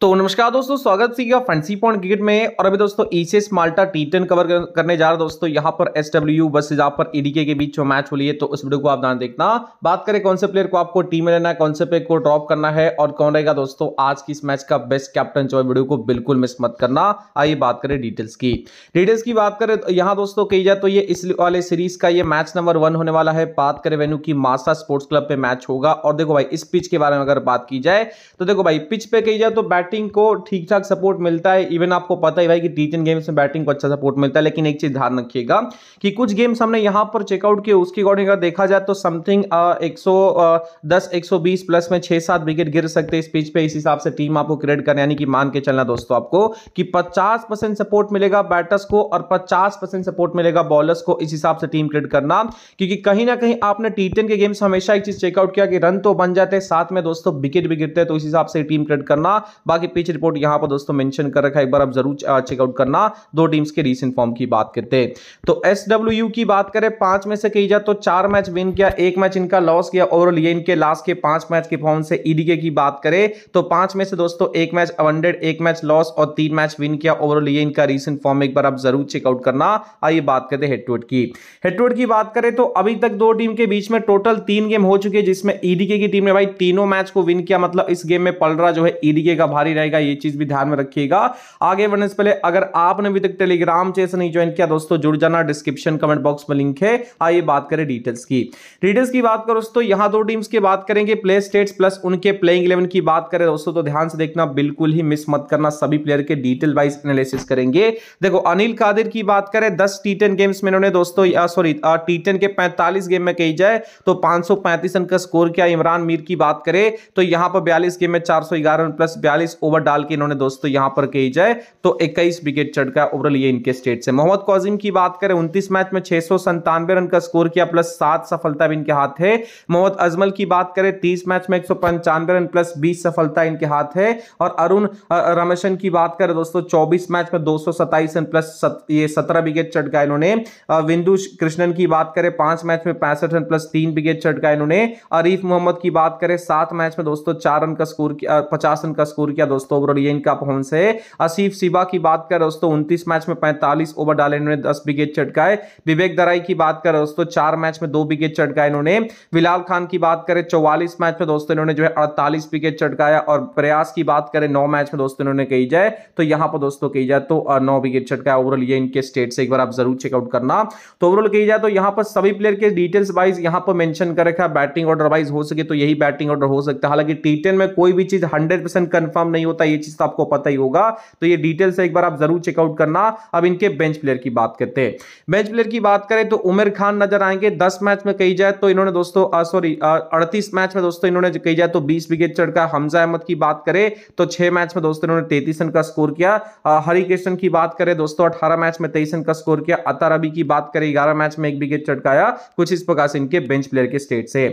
तो नमस्कार दोस्तों स्वागत सीगा फंसी पॉइंट क्रिकेट में और अभी दोस्तों ईसीएस माल्टा टी टेन कवर करने जा रहा दोस्तों यहां पर एस डब्ल्यू बस यहाँ पर एडीके के बीच जो मैच हो रही है तो उस वीडियो को आप ध्यान देखना बात करें कौन से प्लेयर को आपको टीम में लेना है कौन से प्लेयर को ड्रॉप करना है और कौन रहेगा दोस्तों आज की इस मैच का बेस्ट कैप्टन जो वीडियो को बिल्कुल मिस मत करना आइए बात करें डिटेल्स की डिटेल्स की बात करें तो यहाँ दोस्तों कही जाए तो ये इस वाले सीरीज का ये मैच नंबर वन होने वाला है बात करें वेन्यू की मासा स्पोर्ट्स क्लब पे मैच होगा और देखो भाई इस पिच के बारे में अगर बात की जाए तो देखो भाई पिच पे कही जाए तो बैट बैटिंग को ठीक ठाक सपोर्ट मिलता है इवन आपको पता ही भाई कि टी गेम्स में बैटिंग को अच्छा सपोर्ट मिलता है लेकिन एक चीज ध्यान रखिएगा कि कुछ गेम्स हमने यहाँ पर चेकआउट किए उसके अकॉर्डिंग अगर देखा जाए तो समथिंग एक सौ प्लस में छह सात विकेट गिर सकते हैं इस पिच पे इस हिसाब से टीम आपको क्रिएट करें यानी कि मान के चलना दोस्तों आपको कि पचास सपोर्ट मिलेगा बैटर्स को और पचास सपोर्ट मिलेगा बॉलर्स को इस हिसाब से टीम क्रिएट करना क्योंकि कहीं ना कहीं आपने टी के गेम्स हमेशा एक चीज चेकआउट किया कि रन तो बन जाते हैं साथ में दोस्तों विकेट भी गिरते हैं तो इस हिसाब से टीम क्रिएट करना बाकी पिच रिपोर्ट यहां पर दोस्तों मेंशन कर रखा है एक बार आप जरूर चेकआउट करना दो टीम्स के रीसेंट फॉर्म की बात करते तो एस की बात करें पांच में से कही जाए तो चार मैच विन किया एक मैच इनका लॉस किया ओवरऑल ये इनके लास्ट के पांच मैच के फॉर्म से ईडीके e की बात करें तो पांच में से दोस्तों एक मैच अवंडेड एक मैच लॉस और तीन मैच विन किया ओवरऑल ये इनका रीसेंट फॉर्म एक बार आप जरूर चेकआउट करना आइए बात करते हैं हेड की हेड की बात करें तो अभी तक दो टीम के बीच में टोटल तीन गेम हो चुके हैं जिसमें ईडीके e की टीम ने भाई तीनों मैच को विन किया मतलब इस गेम में पलरा जो है ईडीके e का भारी जारी रहेगा ये चीज भी ध्यान में रखिएगा आगे बढ़ने से पहले अगर आपने अभी तक टेलीग्राम चेस नहीं ज्वाइन किया दोस्तों जुड़ जाना डिस्क्रिप्शन कमेंट बॉक्स में लिंक है आइए बात करें डिटेल्स की डिटेल्स की बात करो दोस्तों यहां दो टीम्स की बात करेंगे प्ले स्टेट्स प्लस उनके प्लेइंग इलेवन की बात करें दोस्तों तो ध्यान से देखना बिल्कुल ही मिस मत करना सभी प्लेयर के डिटेल वाइज एनालिसिस करेंगे देखो अनिल कादिर की बात करें दस टी गेम्स में इन्होंने दोस्तों सॉरी टी के पैंतालीस गेम में कही जाए तो पांच रन का स्कोर किया इमरान मीर की बात करें तो यहां पर बयालीस गेम में चार रन प्लस बयालीस ओवर डाल के इन्होंने दोस्तों यहां पर कही जाए तो 21 विकेट चढ़ चढ़का ओवरऑल ये इनके स्टेट से मोहम्मद कौजिम की बात करें उनतीस मैच में छह रन का स्कोर किया प्लस सात सफलता भी इनके हाथ है मोहम्मद अजमल की बात करें तीस मैच में एक रन प्लस बीस सफलता इनके हाथ है और अरुण रमेशन की बात करें दोस्तों चौबीस मैच में दो रन प्लस ये सत्रह विकेट चढ़ चटका इन्होंने विंदु कृष्णन की बात करें पांच मैच में पैंसठ रन प्लस तीन विकेट चढ़ चटका इन्होंने अरीफ मोहम्मद की बात करें सात मैच में दोस्तों चार रन का स्कोर किया पचास रन का स्कोर किया किया दोस्तों ओवरऑल ये इनका परफॉर्मेंस है असीफ सिबा की बात कर दोस्तों उनतीस मैच में पैंतालीस ओवर डाले इन्होंने दस विकेट चटकाए विवेक दराई की बात कर दोस्तों चार मैच में दो विकेट चटकाए इन्होंने बिलाल खान की बात करें चौवालीस मैच में दोस्तों इन्होंने जो है अड़तालीस विकेट चटकाया और प्रयास की बात करें नौ मैच में दोस्तों इन्होंने कही जाए तो यहां पर दोस्तों कही जाए तो नौ विकेट चटकाया ओवरऑल ये इनके स्टेट से एक बार आप जरूर चेकआउट करना तो ओवरऑल कही जाए तो यहां पर सभी प्लेयर के डिटेल्स वाइज यहां पर मेंशन कर रखा बैटिंग ऑर्डर वाइज हो सके तो यही बैटिंग ऑर्डर हो सकता है हालांकि टी में कोई भी चीज हंड्रेड परसेंट कंफर्म नहीं होता ये चीज तो आपको पता ही होगा तो ये डिटेल से एक बार आप जरूर चेकआउट करना अब इनके बेंच प्लेयर की बात करते हैं बेंच प्लेयर की बात करें तो उमेर खान नजर आएंगे दस मैच में कही जाए तो इन्होंने दोस्तों सॉरी अड़तीस मैच में दोस्तों इन्होंने कही जाए तो बीस विकेट चढ़कर हमजा अहमद की बात करें तो छह मैच में दोस्तों इन्होंने तैतीस रन का स्कोर किया हरी कृष्ण की बात करें दोस्तों अठारह मैच में तेईस रन का स्कोर किया अतर अभी की बात करें ग्यारह मैच में एक विकेट चटकाया कुछ इस प्रकार से इनके बेंच प्लेयर के स्टेट से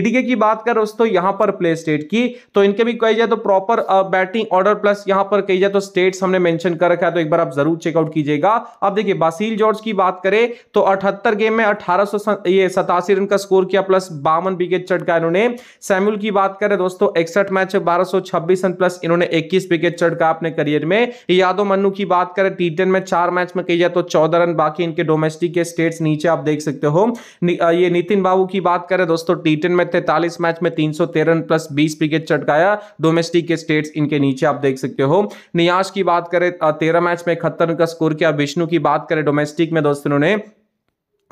ईडीके की बात कर दोस्तों यहां पर प्ले स्टेट की तो इनके भी कही जाए तो प्रॉपर बैटिंग ऑर्डर प्लस यहां पर कही जाए तो स्टेट्स हमने मेंशन कर रखा है तो एक बार आप जरूर चेकआउट कीजिएगा अब देखिए बासिल जॉर्ज की बात करें तो अठहत्तर गेम में अठारह ये सतासी रन का स्कोर किया प्लस बावन विकेट चटका इन्होंने सैम्यूल की बात करें दोस्तों इकसठ मैच में बारह रन प्लस इन्होंने इक्कीस विकेट चटका अपने करियर में यादव मन्नू की बात करें टी में चार मैच में कही जाए तो चौदह रन बाकी इनके डोमेस्टिक के स्टेट्स नीचे आप देख सकते हो ये नितिन बाबू की बात करें दोस्तों टी में तैतालीस मैच में तीन रन प्लस बीस विकेट चटकाया डोमेस्टिक के स्टेट्स के नीचे आप देख सकते हो नियाज की बात करें तेरह मैच में इकहत्तर का स्कोर किया विष्णु की बात करें डोमेस्टिक में दोस्तों ने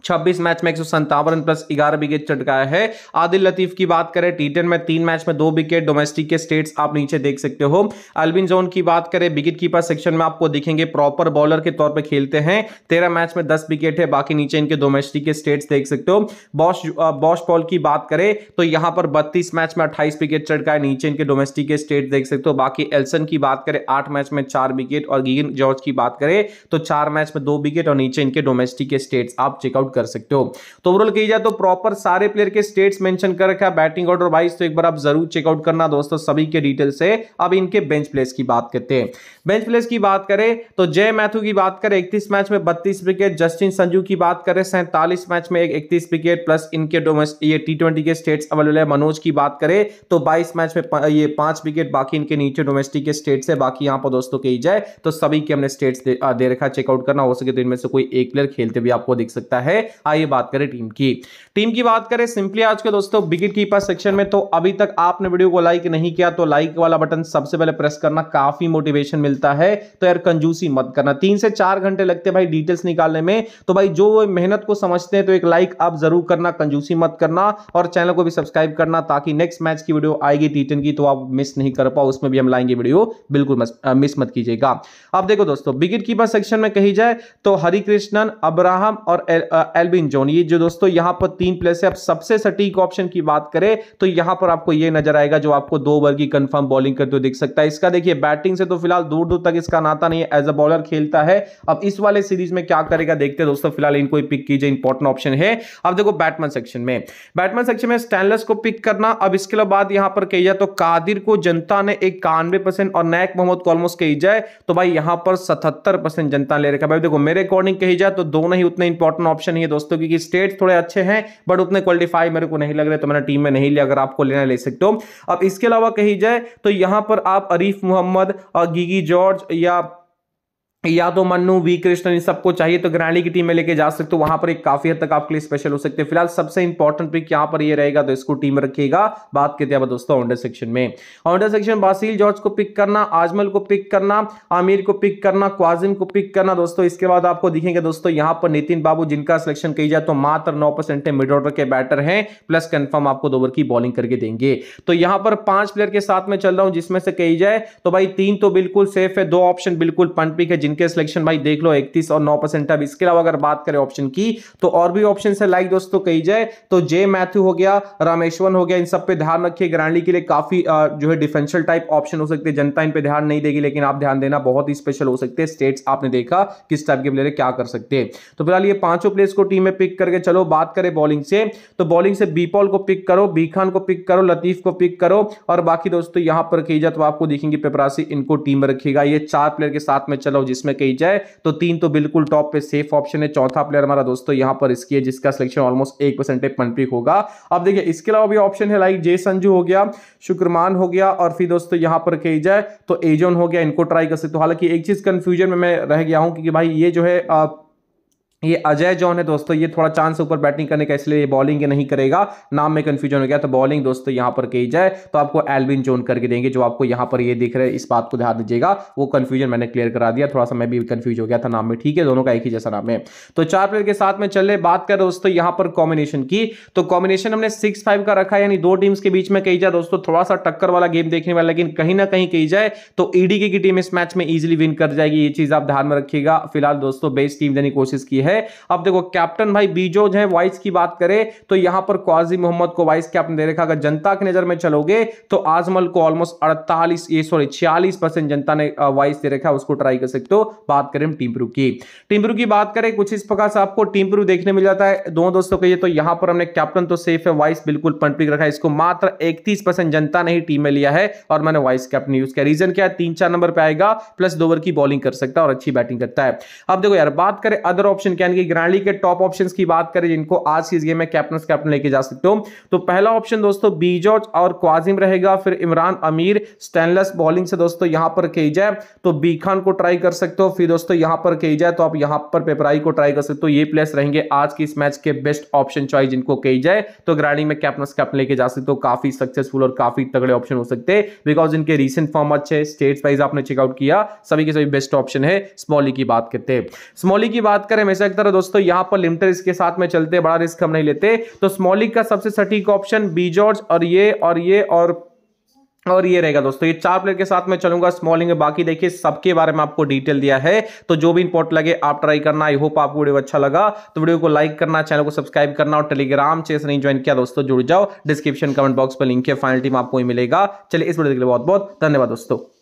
छब्बीस मैच में एक सौ प्लस ग्यारह विकेट चटकाया है आदिल लतीफ की बात करें टी में तीन मैच में दो विकेट डोमेस्टिक के स्टेट्स आप नीचे देख सकते हो अलविन जोन की बात करें विकेट कीपर सेक्शन में आपको दिखेंगे प्रॉपर बॉलर के तौर पर खेलते हैं तेरह मैच में दस विकेट है बाकी नीचे इनके डोमेस्टिक के स्टेट्स देख सकते हो बॉश बॉश पॉल की बात करें तो यहाँ पर बत्तीस मैच में अट्ठाईस विकेट चटकाए नीचे इनके डोमेस्टिक के स्टेट देख सकते हो बाकी एल्सन की बात करें आठ मैच में चार विकेट और गिगिन जॉर्ज की बात करें तो चार मैच में दो विकेट और नीचे इनके डोमेस्टिक के स्टेट्स आप चेकआउट कर सकते हो तो ओवरऑल कही जाए तो प्रॉपर सारे प्लेयर के स्टेट्स मेंशन कर रखा है बैटिंग ऑर्डर वाइज तो एक बार आप जरूर चेकआउट करना दोस्तों सभी के डिटेल से अब इनके बेंच प्लेस की बात करते हैं बेंच प्लेस की बात करें तो जय मैथ्यू की बात करें इकतीस मैच में बत्तीस विकेट जस्टिन संजू की बात करें सैंतालीस मैच में इकतीस विकेट प्लस इनके डोमेस्टिक ये टी के स्टेट्स अवेलेबल है मनोज की बात करें तो बाईस मैच में ये पांच विकेट बाकी इनके नीचे डोमेस्टिक के स्टेट से बाकी यहां पर दोस्तों कही जाए तो सभी के हमने स्टेट्स दे, दे रखा चेकआउट करना हो सके तो इनमें से कोई एक प्लेयर खेलते भी आपको दिख सकता है है आइए बात करें टीम की टीम की बात करें सिंपली आज के दोस्तों विकेट कीपर सेक्शन में तो अभी तक आपने वीडियो को लाइक नहीं किया तो लाइक वाला बटन सबसे पहले प्रेस करना काफी मोटिवेशन मिलता है तो यार कंजूसी मत करना तीन से चार घंटे लगते भाई डिटेल्स निकालने में तो भाई जो मेहनत को समझते हैं तो एक लाइक आप जरूर करना कंजूसी मत करना और चैनल को भी सब्सक्राइब करना ताकि नेक्स्ट मैच की वीडियो आएगी टी की तो आप मिस नहीं कर पाओ उसमें भी हम लाएंगे वीडियो बिल्कुल मिस मत कीजिएगा अब देखो दोस्तों विकेट कीपर सेक्शन में कही जाए तो हरिकृष्णन अब्राहम और एल्बिन जोन ये जो दोस्तों यहां पर तीन प्लेस है अब सबसे सटीक ऑप्शन की बात करें तो यहां पर आपको ये नजर आएगा जो आपको दो ओवर की कंफर्म बॉलिंग करते हुए दिख सकता है इसका देखिए बैटिंग से तो फिलहाल दूर दूर तक इसका नाता नहीं है एज अ बॉलर खेलता है अब इस वाले सीरीज में क्या करेगा देखते हैं दोस्तों फिलहाल इनको पिक कीजिए इंपॉर्टेंट ऑप्शन है अब देखो बैटमैन सेक्शन में बैटमैन सेक्शन में स्टैनलेस को पिक करना अब इसके बाद यहां पर कही जाए तो कादिर को जनता ने एक कानवे परसेंट और नायक मोहम्मद को ऑलमोस्ट कही जाए तो भाई यहां पर सतहत्तर परसेंट जनता ले रखा भाई देखो मेरे अकॉर्डिंग कही जाए तो दोनों ही उतने इंपॉर्टेंट ऑप्शन नहीं है दोस्तों क्योंकि स्टेट थोड़े अच्छे हैं बट उतने क्वालिफाई मेरे को नहीं लग रहे तो मैंने टीम में नहीं लिया अगर आपको लेना ले सकते हो अब इसके अलावा कही जाए तो यहां पर आप अरीफ मोहम्मद गिगी जॉर्ज या या तो मन्नू वी कृष्ण इन सबको चाहिए तो ग्रैंडी की टीम में लेके जा सकते हो वहां पर एक काफी हद तक आपके लिए स्पेशल हो सकते हैं फिलहाल सबसे इंपॉर्टेंट पिक यहां पर ये यह रहेगा तो इसको टीम रखिएगा बात करते हैं दोस्तों ऑनडर सेक्शन में ऑनडर सेक्शन बासिल जॉर्ज को पिक करना आजमल को पिक करना आमिर को पिक करना क्वाजिम को पिक करना दोस्तों इसके बाद आपको दिखेंगे दोस्तों यहां पर नितिन बाबू जिनका सिलेक्शन कही जाए तो मात्र नौ परसेंट मिड ऑर्डर के बैटर हैं प्लस कन्फर्म आपको दो ओवर की बॉलिंग करके देंगे तो यहां पर पांच प्लेयर के साथ में चल रहा हूं जिसमें से कही जाए तो भाई तीन तो बिल्कुल सेफ है दो ऑप्शन बिल्कुल पंट पिक है इनके सिलेक्शन भाई देख लो इकतीस और नौ परसेंट अब इसके अलावा अगर बात करें ऑप्शन की तो और भी ऑप्शन है लाइक दोस्तों कही जाए तो जे मैथ्यू हो गया रामेश्वर हो गया इन सब पे ध्यान रखिए ग्रांडी के लिए काफी जो है डिफेंशियल टाइप ऑप्शन हो सकते हैं जनता इन पर ध्यान नहीं देगी लेकिन आप ध्यान देना बहुत ही स्पेशल हो सकते हैं स्टेट्स आपने देखा किस टाइप के प्लेयर क्या कर सकते हैं तो फिलहाल ये पांचों प्लेयर्स को टीम में पिक करके चलो बात करें बॉलिंग से तो बॉलिंग से बीपॉल को पिक करो बी खान को पिक करो लतीफ को पिक करो और बाकी दोस्तों यहां पर कही जाए तो आपको देखेंगे पेपरासी इनको टीम में रखेगा ये चार प्लेयर के साथ में चलो जिसमें में कही जाए तो तीन तो बिल्कुल टॉप पे सेफ ऑप्शन है चौथा प्लेयर हमारा दोस्तों यहां पर इसकी है जिसका सिलेक्शन ऑलमोस्ट एक परसेंटेज मनप्रीत होगा अब देखिए इसके अलावा भी ऑप्शन है लाइक जे संजू हो गया शुक्रमान हो गया और फिर दोस्तों यहां पर कही जाए तो एजोन हो गया इनको ट्राई कर सकते हो हालांकि एक चीज कंफ्यूजन में मैं रह गया हूं क्योंकि भाई ये जो है आ, ये अजय जॉन है दोस्तों ये थोड़ा चांस ऊपर बैटिंग करने का इसलिए ये बॉलिंग ये नहीं करेगा नाम में कंफ्यूजन हो गया तो बॉलिंग दोस्तों यहां पर की जाए तो आपको एल्विन जोन करके देंगे जो आपको यहां पर ये दिख रहे इस बात को ध्यान दीजिएगा वो कंफ्यूजन मैंने क्लियर करा दिया थोड़ा सा मैं भी कंफ्यूज हो गया था नाम में ठीक है दोनों का एक ही जैसा नाम है तो चार प्लेयर के साथ में चल बात कर दोस्तों यहां पर कॉम्बिनेशन की तो कॉम्बिनेशन हमने सिक्स फाइव का रखा यानी दो टीम्स के बीच में कही जाए दोस्तों थोड़ा सा टक्कर वाला गेम देखने वाला लेकिन कहीं ना कहीं कही जाए तो ईडी e की टीम इस मैच में ईजिली विन कर जाएगी ये चीज आप ध्यान में रखिएगा फिलहाल दोस्तों बेस्ट टीम देने की कोशिश की है है अब देखो कैप्टन भाई बीजोज है वाइस की बात करें तो यहां पर क्वाजी मोहम्मद को वाइस कैप्टन दे रखा अगर जनता की नजर में चलोगे तो आजमल को ऑलमोस्ट अड़तालीस सॉरी छियालीस परसेंट जनता ने वाइस दे रखा उसको ट्राई कर सकते हो बात करें टिम्परू की टिम्परू की बात करें कुछ इस प्रकार से आपको टिम्परू देखने मिल जाता है दोनों दोस्तों कहिए तो यहां पर हमने कैप्टन तो सेफ है वाइस बिल्कुल पंटपिक रखा इसको मात्र इकतीस जनता ने ही टीम में लिया है और मैंने वाइस कैप्टन यूज किया रीजन क्या है तीन चार नंबर पे आएगा प्लस दो ओवर की बॉलिंग कर सकता है और अच्छी बैटिंग करता है अब देखो यार बात करें अदर ऑप्शन ऑप्शन यानी कि ग्रैंडली के टॉप ऑप्शन की बात करें जिनको आज की गेम में कैप्टन कैप्टन लेके जा सकते हो तो पहला ऑप्शन दोस्तों बीजॉर्ज और क्वाजिम रहेगा फिर इमरान अमीर स्टेनलेस बॉलिंग से दोस्तों यहां पर कही जाए तो बी खान को ट्राई कर सकते हो फिर दोस्तों यहां पर कही जाए तो आप यहां पर पेपराई को ट्राई कर सकते हो ये प्लेयर्स रहेंगे आज की इस मैच के बेस्ट ऑप्शन चॉइस जिनको कही जाए तो ग्रांडी में कैप्टन कैप्टन लेके जा सकते हो काफी सक्सेसफुल और काफी तगड़े ऑप्शन हो सकते हैं बिकॉज इनके रिसेंट फॉर्म अच्छे स्टेट वाइज आपने चेकआउट किया सभी के सभी बेस्ट ऑप्शन है स्मॉली की बात करते हैं स्मॉली की बात करें हमेशा सक रहा दोस्तों यहां पर लिमिटेड इसके साथ में चलते बड़ा रिस्क हम नहीं लेते तो स्मॉलिक का सबसे सटीक ऑप्शन बी जॉर्ज और ये और ये और और ये रहेगा दोस्तों ये चार प्लेयर के साथ मैं चलूंगा स्मॉलिंग में बाकी देखिए सबके बारे में आपको डिटेल दिया है तो जो भी इंपोर्ट लगे आप ट्राई करना आई होप आपको वीडियो अच्छा लगा तो वीडियो को लाइक करना चैनल को सब्सक्राइब करना और टेलीग्राम चेस नहीं ज्वाइन किया दोस्तों जुड़ जाओ डिस्क्रिप्शन कमेंट बॉक्स पर लिंक है फाइनल टीम आपको ही मिलेगा चलिए इस वीडियो के लिए बहुत बहुत धन्यवाद दोस्तों